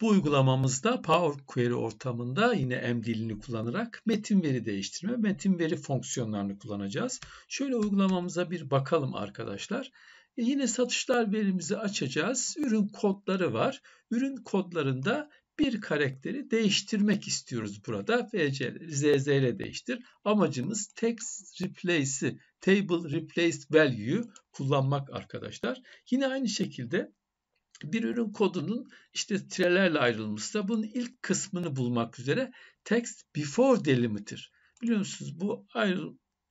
Bu uygulamamızda Power Query ortamında yine M dilini kullanarak metin veri değiştirme, metin veri fonksiyonlarını kullanacağız. Şöyle uygulamamıza bir bakalım arkadaşlar. E yine satışlar verimizi açacağız. Ürün kodları var. Ürün kodlarında bir karakteri değiştirmek istiyoruz burada. VC, ZZ ile değiştir. Amacımız text replace'i, table Replace value'yu kullanmak arkadaşlar. Yine aynı şekilde bir ürün kodunun işte tirelerle ayrılmışsa bunun ilk kısmını bulmak üzere text before delimiter. Biliyor musunuz bu ayrı,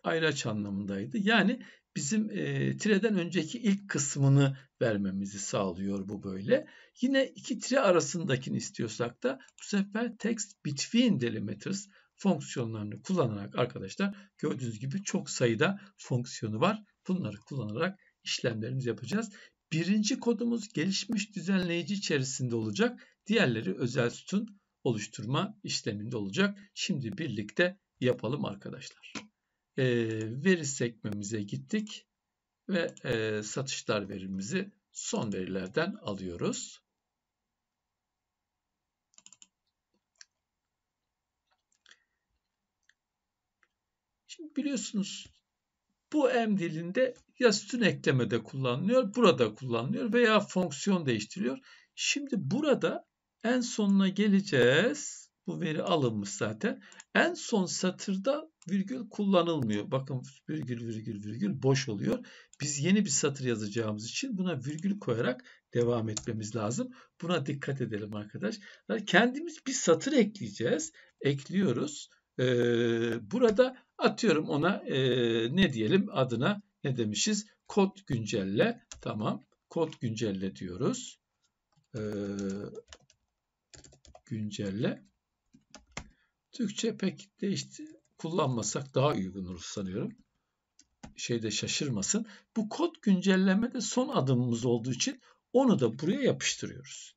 ayraç anlamındaydı. Yani bizim e, tireden önceki ilk kısmını vermemizi sağlıyor bu böyle. Yine iki tire arasındakini istiyorsak da bu sefer text between delimiters fonksiyonlarını kullanarak arkadaşlar gördüğünüz gibi çok sayıda fonksiyonu var. Bunları kullanarak işlemlerimizi yapacağız. Birinci kodumuz gelişmiş düzenleyici içerisinde olacak. Diğerleri özel sütun oluşturma işleminde olacak. Şimdi birlikte yapalım arkadaşlar. E, veri sekmemize gittik ve e, satışlar verimizi son verilerden alıyoruz. Şimdi biliyorsunuz bu M dilinde ya sütun eklemede kullanılıyor, burada kullanılıyor veya fonksiyon değiştiriliyor. Şimdi burada en sonuna geleceğiz. Bu veri alınmış zaten. En son satırda virgül kullanılmıyor. Bakın virgül virgül virgül boş oluyor. Biz yeni bir satır yazacağımız için buna virgül koyarak devam etmemiz lazım. Buna dikkat edelim arkadaşlar. Kendimiz bir satır ekleyeceğiz. Ekliyoruz. E, burada atıyorum ona e, ne diyelim adına ne demişiz? Kod güncelle. Tamam. Kod güncelle diyoruz. E, güncelle. Türkçe pek değişti. Kullanmasak daha uygun olur sanıyorum. Şeyde şaşırmasın. Bu kod güncelleme de son adımımız olduğu için onu da buraya yapıştırıyoruz.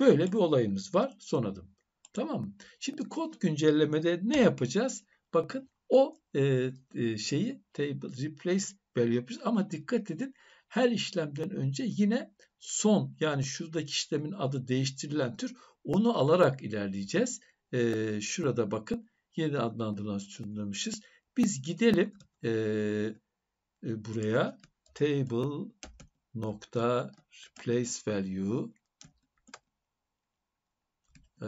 Böyle bir olayımız var. Son adım. Tamam mı? Şimdi kod güncellemede ne yapacağız? Bakın o e, e, şeyi table replace value yapıyoruz. Ama dikkat edin her işlemden önce yine son yani şuradaki işlemin adı değiştirilen tür onu alarak ilerleyeceğiz. E, şurada bakın yeni adlandırılan sürümlemişiz. Biz gidelim e, e, buraya table nokta replace value ee,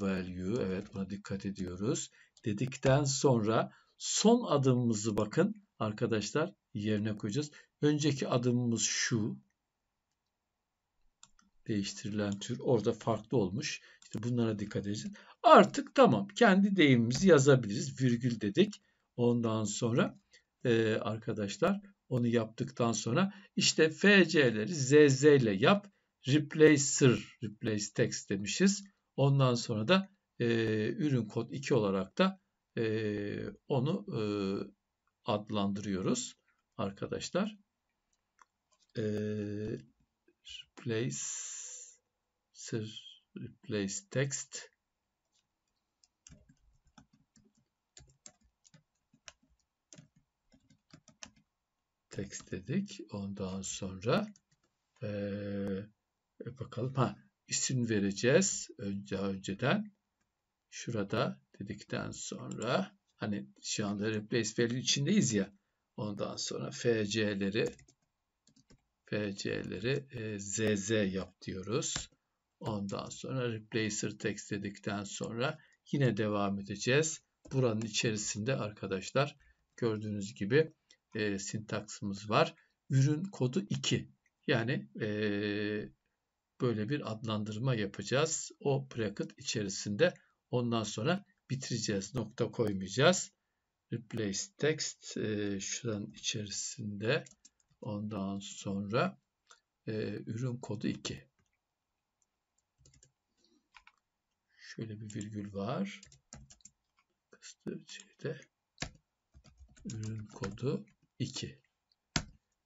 value evet buna dikkat ediyoruz. Dedikten sonra son adımımızı bakın arkadaşlar yerine koyacağız. Önceki adımımız şu. Değiştirilen tür orada farklı olmuş. İşte bunlara dikkat edeceğiz. Artık tamam kendi deyimimizi yazabiliriz. Virgül dedik. Ondan sonra e, arkadaşlar onu yaptıktan sonra işte FC'leri ZZ ile yap. Replacer, replace text demişiz. Ondan sonra da e, ürün kod 2 olarak da e, onu e, adlandırıyoruz arkadaşlar. E, replace replace text text dedik. Ondan sonra e, e bakalım ha isim vereceğiz önce önceden. Şurada dedikten sonra hani şu anda replace value içindeyiz ya. Ondan sonra FC'leri FC'leri e, ZZ yap diyoruz. Ondan sonra replacer text dedikten sonra yine devam edeceğiz. Buranın içerisinde arkadaşlar gördüğünüz gibi e, sintaksımız var. Ürün kodu 2. Yani e, böyle bir adlandırma yapacağız. O bracket içerisinde ondan sonra bitireceğiz. Nokta koymayacağız. Replace text e, şuranın içerisinde ondan sonra e, ürün kodu 2. Şöyle bir virgül var. Kıstırıcıda ürün kodu 2.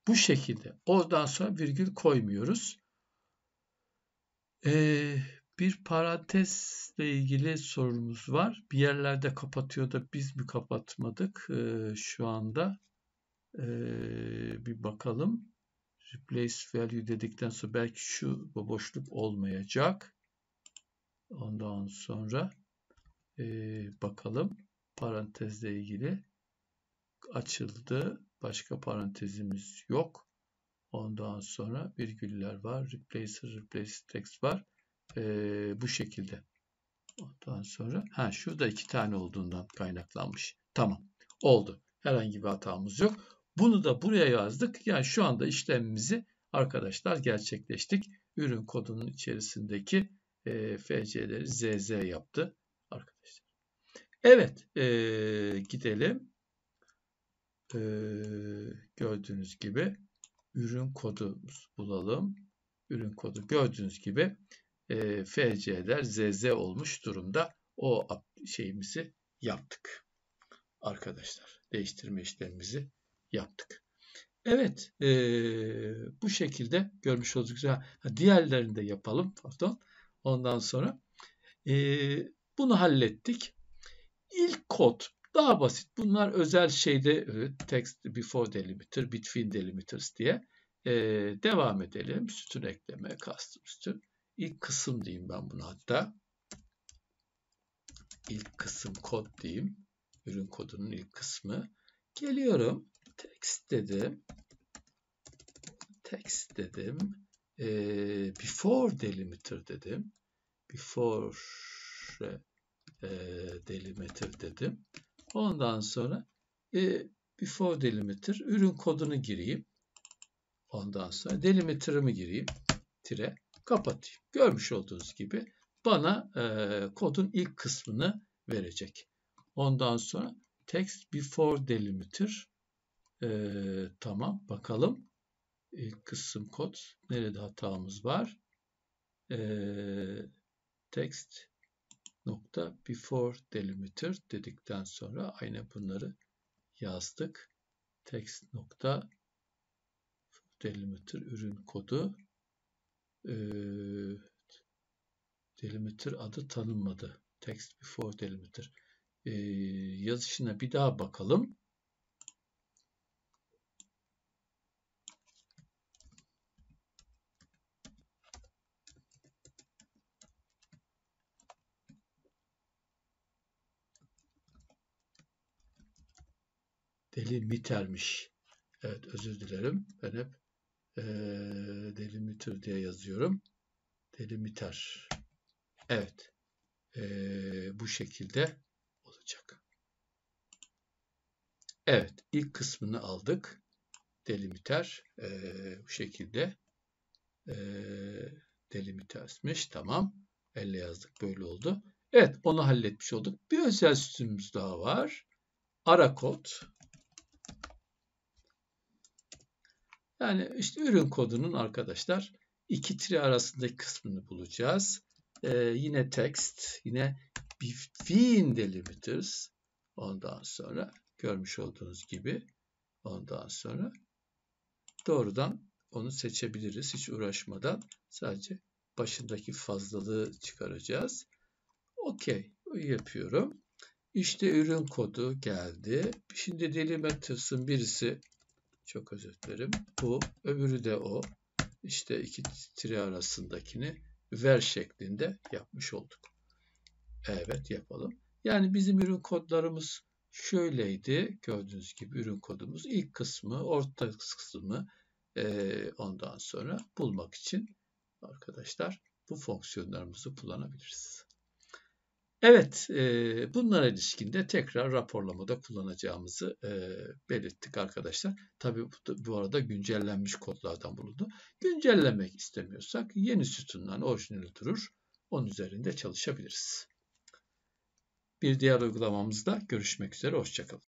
Bu şekilde. Oradan sonra virgül koymuyoruz. Ee, bir parantezle ilgili sorumuz var. Bir yerlerde kapatıyor da biz mi kapatmadık ee, şu anda? Ee, bir bakalım. Replace value dedikten sonra belki şu boşluk olmayacak. Ondan sonra e, bakalım parantezle ilgili açıldı. Başka parantezimiz yok. Ondan sonra virgüller var. Replacer, replace text var. Ee, bu şekilde. Ondan sonra ha şurada iki tane olduğundan kaynaklanmış. Tamam. Oldu. Herhangi bir hatamız yok. Bunu da buraya yazdık. Yani şu anda işlemimizi arkadaşlar gerçekleştik. Ürün kodunun içerisindeki e, FC'leri ZZ yaptı arkadaşlar. Evet e, gidelim. E, gördüğünüz gibi ürün kodu bulalım. Ürün kodu gördüğünüz gibi e, FC'ler ZZ olmuş durumda. O şeyimizi yaptık. Arkadaşlar değiştirme işlemimizi yaptık. Evet e, bu şekilde görmüş olduk. Diğerlerini de yapalım. Pardon. Ondan sonra e, bunu hallettik. İlk kod daha basit. Bunlar özel şeyde text before delimiter, between delimiters diye ee, devam edelim. Sütun ekleme, kastım sütun. İlk kısım diyeyim ben bunu hatta. İlk kısım kod diyeyim. Ürün kodunun ilk kısmı. Geliyorum. Text dedim. Text dedim. Ee, before delimiter dedim. Before e, delimiter dedim. Ondan sonra e, before delimiter ürün kodunu gireyim. Ondan sonra delimiter'ımı gireyim. Tire kapatayım. Görmüş olduğunuz gibi bana e, kodun ilk kısmını verecek. Ondan sonra text before delimiter e, tamam bakalım. İlk kısım kod. Nerede hatamız var? E, text nokta before delimiter dedikten sonra aynı bunları yazdık. Text nokta delimiter ürün kodu ee, delimiter adı tanınmadı. Text before delimiter. Ee, yazışına bir daha bakalım. Deli Miter'miş. Evet özür dilerim. Ben hep e, Deli Miter diye yazıyorum. Deli Miter. Evet. E, bu şekilde olacak. Evet. ilk kısmını aldık. Delimiter e, bu şekilde e, delimitersmiş. Tamam. Elle yazdık. Böyle oldu. Evet. Onu halletmiş olduk. Bir özel sütunumuz daha var. Ara kod. Yani işte ürün kodunun arkadaşlar iki tri arasındaki kısmını bulacağız. Ee, yine text, yine between delimiters. Ondan sonra görmüş olduğunuz gibi ondan sonra doğrudan onu seçebiliriz hiç uğraşmadan. Sadece başındaki fazlalığı çıkaracağız. Okey yapıyorum. İşte ürün kodu geldi. Şimdi delimiters'ın birisi çok özür dilerim. Bu, öbürü de o. İşte iki tire arasındakini ver şeklinde yapmış olduk. Evet yapalım. Yani bizim ürün kodlarımız şöyleydi. Gördüğünüz gibi ürün kodumuz ilk kısmı, orta kısmı e, ondan sonra bulmak için arkadaşlar bu fonksiyonlarımızı kullanabiliriz. Evet, e, bunlara de tekrar raporlamada kullanacağımızı e, belirttik arkadaşlar. Tabi bu arada güncellenmiş kodlardan bulundu. Güncellemek istemiyorsak yeni sütundan orijinali durur. Onun üzerinde çalışabiliriz. Bir diğer uygulamamızda görüşmek üzere, hoşçakalın.